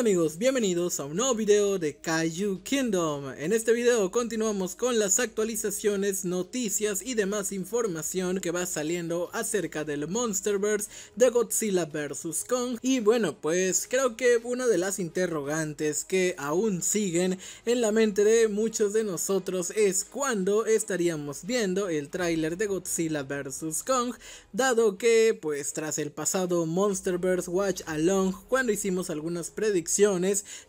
amigos, bienvenidos a un nuevo video de Kaiju Kingdom. En este video continuamos con las actualizaciones, noticias y demás información que va saliendo acerca del Monsterverse de Godzilla vs. Kong. Y bueno, pues creo que una de las interrogantes que aún siguen en la mente de muchos de nosotros es cuándo estaríamos viendo el tráiler de Godzilla vs. Kong, dado que pues tras el pasado Monsterverse Watch Along, cuando hicimos algunas predicciones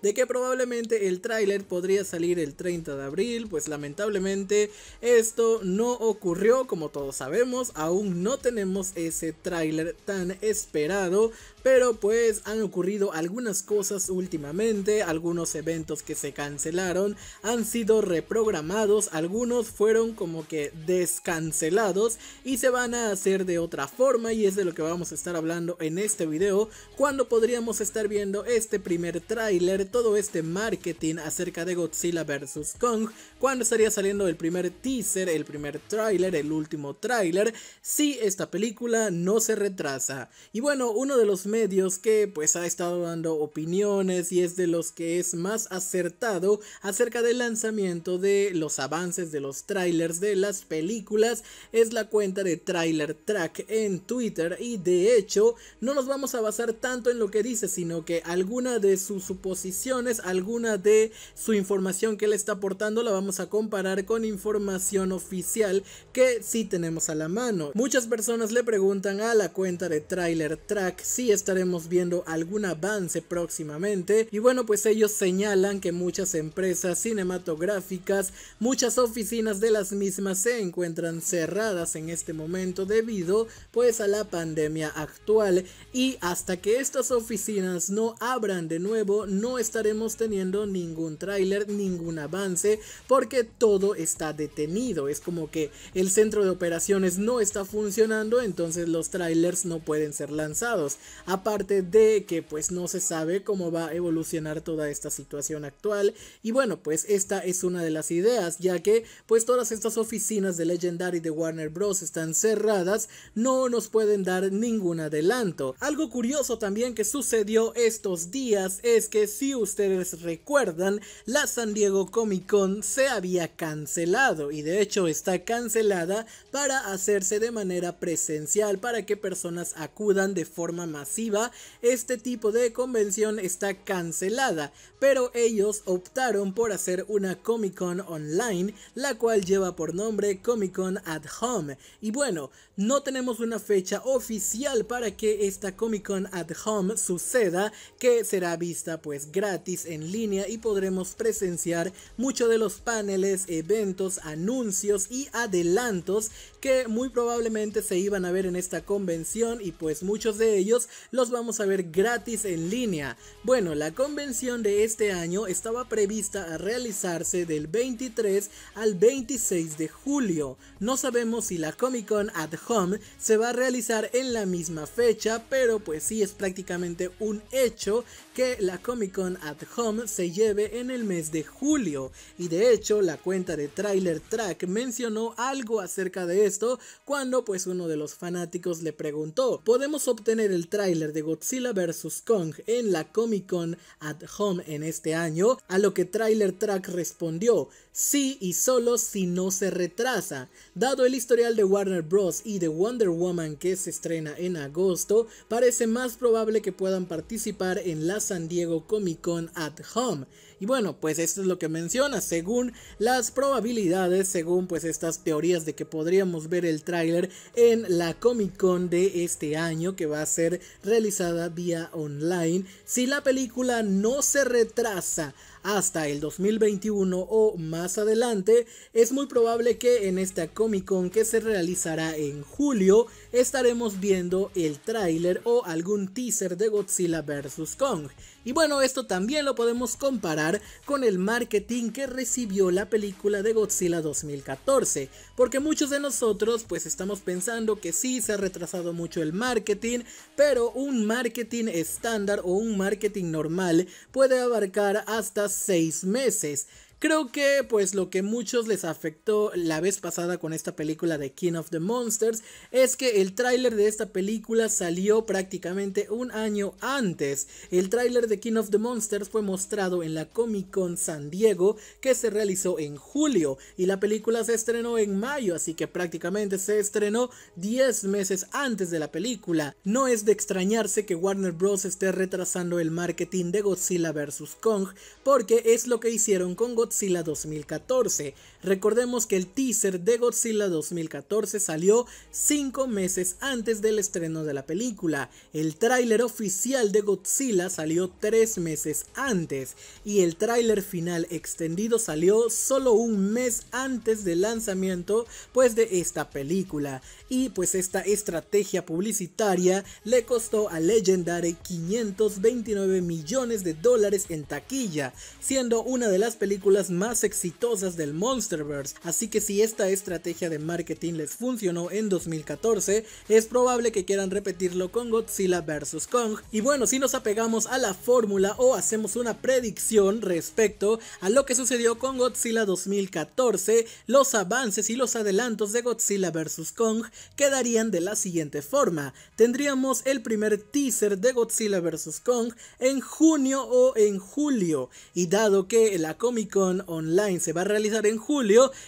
de que probablemente el tráiler podría salir el 30 de abril, pues lamentablemente esto no ocurrió, como todos sabemos, aún no tenemos ese tráiler tan esperado pero pues han ocurrido algunas cosas últimamente, algunos eventos que se cancelaron han sido reprogramados, algunos fueron como que descancelados y se van a hacer de otra forma y es de lo que vamos a estar hablando en este video cuando podríamos estar viendo este primer tráiler, todo este marketing acerca de Godzilla vs. Kong, cuando estaría saliendo el primer teaser, el primer tráiler, el último tráiler, si esta película no se retrasa. Y bueno, uno de los medios que pues ha estado dando opiniones y es de los que es más acertado acerca del lanzamiento de los avances de los trailers de las películas es la cuenta de Trailer Track en Twitter y de hecho no nos vamos a basar tanto en lo que dice sino que alguna de sus suposiciones, alguna de su información que le está aportando la vamos a comparar con información oficial que sí tenemos a la mano. Muchas personas le preguntan a la cuenta de Trailer Track si es estaremos viendo algún avance próximamente. Y bueno, pues ellos señalan que muchas empresas cinematográficas, muchas oficinas de las mismas se encuentran cerradas en este momento debido pues a la pandemia actual y hasta que estas oficinas no abran de nuevo no estaremos teniendo ningún tráiler, ningún avance porque todo está detenido, es como que el centro de operaciones no está funcionando entonces los trailers no pueden ser lanzados aparte de que pues no se sabe cómo va a evolucionar toda esta situación actual y bueno pues esta es una de las ideas ya que pues todas estas oficinas de Legendary de Warner Bros están cerradas no nos pueden dar ningún adelanto algo curioso también que sucedió estos días es que si ustedes recuerdan la San Diego Comic Con se había cancelado y de hecho está cancelada para hacerse de manera presencial para que personas acudan de forma masiva este tipo de convención está cancelada, pero ellos optaron por hacer una Comic Con online, la cual lleva por nombre Comic Con at Home. Y bueno, no tenemos una fecha oficial para que esta Comic Con at Home suceda, que será vista pues gratis en línea y podremos presenciar muchos de los paneles, eventos, anuncios y adelantos que muy probablemente se iban a ver en esta convención y pues muchos de ellos los vamos a ver gratis en línea. Bueno, la convención de este año estaba prevista a realizarse del 23 al 26 de julio. No sabemos si la Comic Con at Home se va a realizar en la misma fecha, pero pues sí es prácticamente un hecho que la Comic Con at Home se lleve en el mes de julio y de hecho la cuenta de Trailer Track mencionó algo acerca de esto cuando pues uno de los fanáticos le preguntó, ¿podemos obtener el tráiler de Godzilla vs. Kong en la Comic Con at Home en este año? A lo que Trailer Track respondió, sí y solo si no se retrasa. Dado el historial de Warner Bros. y de Wonder Woman que se estrena en agosto, parece más probable que puedan participar en la San Diego Comic Con at Home y bueno, pues esto es lo que menciona, según las probabilidades, según pues estas teorías de que podríamos ver el tráiler en la Comic Con de este año que va a ser realizada vía online, si la película no se retrasa hasta el 2021 o más adelante, es muy probable que en esta Comic Con que se realizará en julio estaremos viendo el tráiler o algún teaser de Godzilla vs. Kong y bueno, esto también lo podemos comparar con el marketing que recibió la película de Godzilla 2014, porque muchos de nosotros pues estamos pensando que sí se ha retrasado mucho el marketing, pero un marketing estándar o un marketing normal puede abarcar hasta 6 meses. Creo que pues lo que muchos les afectó la vez pasada con esta película de King of the Monsters es que el tráiler de esta película salió prácticamente un año antes. El tráiler de King of the Monsters fue mostrado en la Comic Con San Diego que se realizó en julio y la película se estrenó en mayo, así que prácticamente se estrenó 10 meses antes de la película. No es de extrañarse que Warner Bros esté retrasando el marketing de Godzilla vs. Kong porque es lo que hicieron con Godzilla SILA 2014, Recordemos que el teaser de Godzilla 2014 salió 5 meses antes del estreno de la película. El tráiler oficial de Godzilla salió 3 meses antes y el tráiler final extendido salió solo un mes antes del lanzamiento pues de esta película. Y pues esta estrategia publicitaria le costó a Legendary 529 millones de dólares en taquilla, siendo una de las películas más exitosas del monstruo así que si esta estrategia de marketing les funcionó en 2014, es probable que quieran repetirlo con Godzilla vs. Kong. Y bueno, si nos apegamos a la fórmula o hacemos una predicción respecto a lo que sucedió con Godzilla 2014, los avances y los adelantos de Godzilla vs. Kong quedarían de la siguiente forma. Tendríamos el primer teaser de Godzilla vs. Kong en junio o en julio, y dado que la Comic Con Online se va a realizar en julio,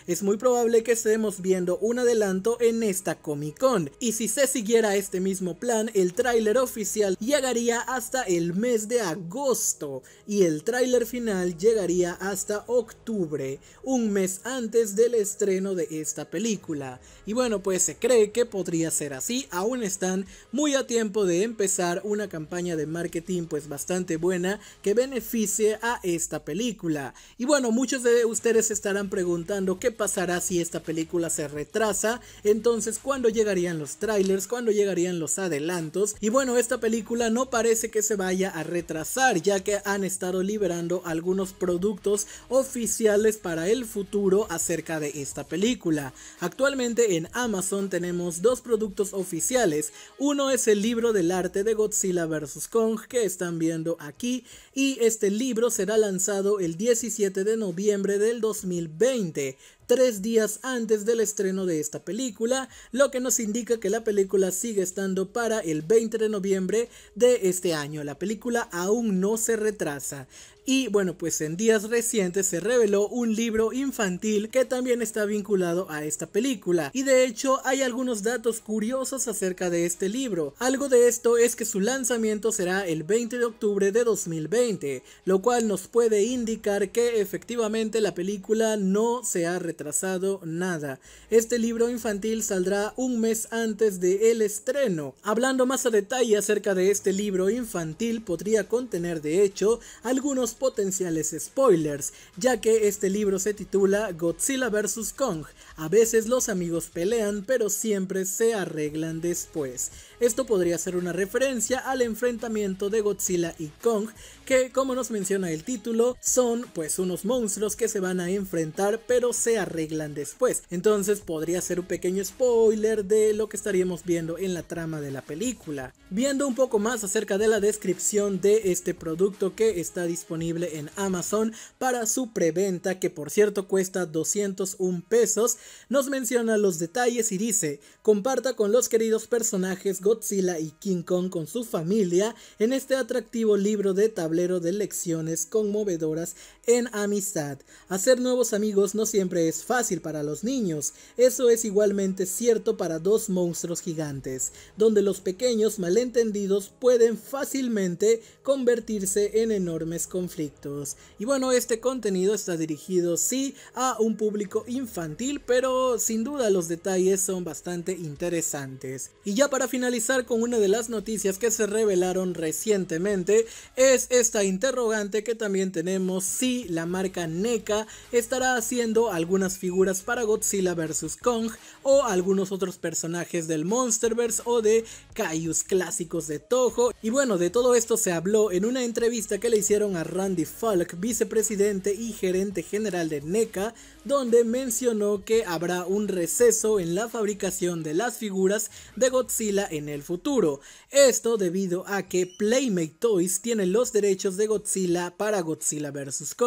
es muy probable que estemos viendo un adelanto en esta Comic Con. Y si se siguiera este mismo plan, el tráiler oficial llegaría hasta el mes de agosto y el tráiler final llegaría hasta octubre, un mes antes del estreno de esta película. Y bueno, pues se cree que podría ser así, aún están muy a tiempo de empezar una campaña de marketing pues bastante buena que beneficie a esta película. Y bueno, muchos de ustedes estarán preguntando qué pasará si esta película se retrasa, entonces cuándo llegarían los trailers, cuándo llegarían los adelantos. Y bueno, esta película no parece que se vaya a retrasar, ya que han estado liberando algunos productos oficiales para el futuro acerca de esta película. Actualmente en Amazon tenemos dos productos oficiales. Uno es el libro del arte de Godzilla vs. Kong que están viendo aquí y este libro será lanzado el 17 de noviembre del 2020. De tres días antes del estreno de esta película, lo que nos indica que la película sigue estando para el 20 de noviembre de este año. La película aún no se retrasa. Y bueno, pues en días recientes se reveló un libro infantil que también está vinculado a esta película. Y de hecho hay algunos datos curiosos acerca de este libro. Algo de esto es que su lanzamiento será el 20 de octubre de 2020, lo cual nos puede indicar que efectivamente la película no se ha retrasado trazado nada. Este libro infantil saldrá un mes antes de el estreno. Hablando más a detalle acerca de este libro infantil, podría contener de hecho algunos potenciales spoilers, ya que este libro se titula Godzilla vs. Kong, a veces los amigos pelean, pero siempre se arreglan después. Esto podría ser una referencia al enfrentamiento de Godzilla y Kong, que como nos menciona el título, son pues unos monstruos que se van a enfrentar, pero se arreglan después. Entonces podría ser un pequeño spoiler de lo que estaríamos viendo en la trama de la película. Viendo un poco más acerca de la descripción de este producto que está disponible en Amazon para su preventa, que por cierto cuesta 201 pesos nos menciona los detalles y dice, comparta con los queridos personajes Godzilla y King Kong con su familia en este atractivo libro de tablero de lecciones conmovedoras en amistad. Hacer nuevos amigos no siempre es fácil para los niños, eso es igualmente cierto para dos monstruos gigantes, donde los pequeños malentendidos pueden fácilmente convertirse en enormes conflictos. Y bueno, este contenido está dirigido sí a un público infantil, pero sin duda los detalles son bastante interesantes. Y ya para finalizar con una de las noticias que se revelaron recientemente, es esta interrogante que también tenemos si la marca NECA estará haciendo algunas figuras para Godzilla vs. Kong o algunos otros personajes del Monsterverse o de Caius clásicos de Toho. Y bueno, de todo esto se habló en una entrevista que le hicieron a Randy Falk, vicepresidente y gerente general de NECA, donde mencionó que habrá un receso en la fabricación de las figuras de Godzilla en el futuro. Esto debido a que Playmate Toys tiene los derechos de Godzilla para Godzilla vs. Kong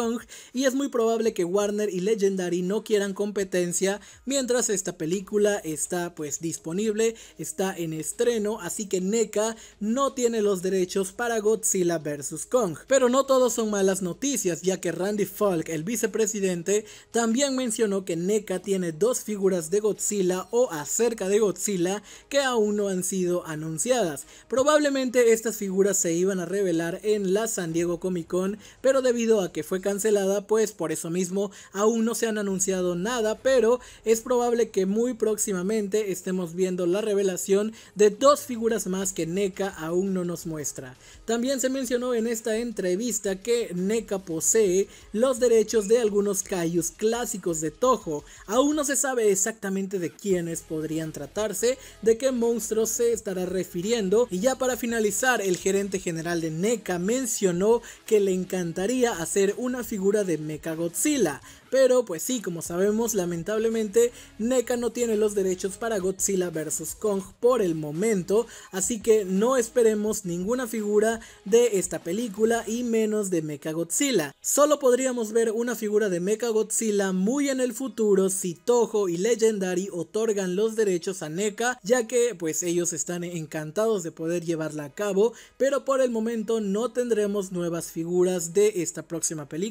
y es muy probable que Warner y Legendary no quieran competencia mientras esta película está pues disponible, está en estreno, así que NECA no tiene los derechos para Godzilla vs. Kong. Pero no todo son malas noticias, ya que Randy Falk, el vicepresidente, también mencionó que NECA tiene dos figuras de Godzilla o acerca de Godzilla que aún no han sido anunciadas. Probablemente estas figuras se iban a revelar en la San Diego Comic Con, pero debido a que fue cancelada, pues por eso mismo aún no se han anunciado nada, pero es probable que muy próximamente estemos viendo la revelación de dos figuras más que NECA aún no nos muestra. También se mencionó en esta entrevista que NECA posee los derechos de algunos Kaijus clásicos de Toho. Aún no se sabe exactamente de quiénes podrían tratarse, de qué monstruos se estará refiriendo y ya para finalizar el gerente general de NECA mencionó que le encantaría hacer una figura de Mecha Godzilla, Pero pues sí, como sabemos, lamentablemente NECA no tiene los derechos para Godzilla vs. Kong por el momento, así que no esperemos ninguna figura de esta película y menos de Mecha Godzilla. Solo podríamos ver una figura de Mecha Godzilla muy en el futuro si Toho y Legendary otorgan los derechos a NECA, ya que pues ellos están encantados de poder llevarla a cabo, pero por el momento no tendremos nuevas figuras de esta próxima película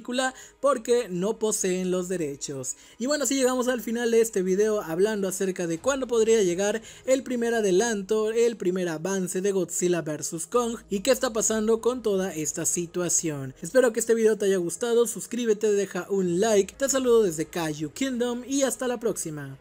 porque no poseen los derechos. Y bueno, si llegamos al final de este video hablando acerca de cuándo podría llegar el primer adelanto, el primer avance de Godzilla vs. Kong y qué está pasando con toda esta situación. Espero que este video te haya gustado, suscríbete, deja un like, te saludo desde Kaiju Kingdom y hasta la próxima.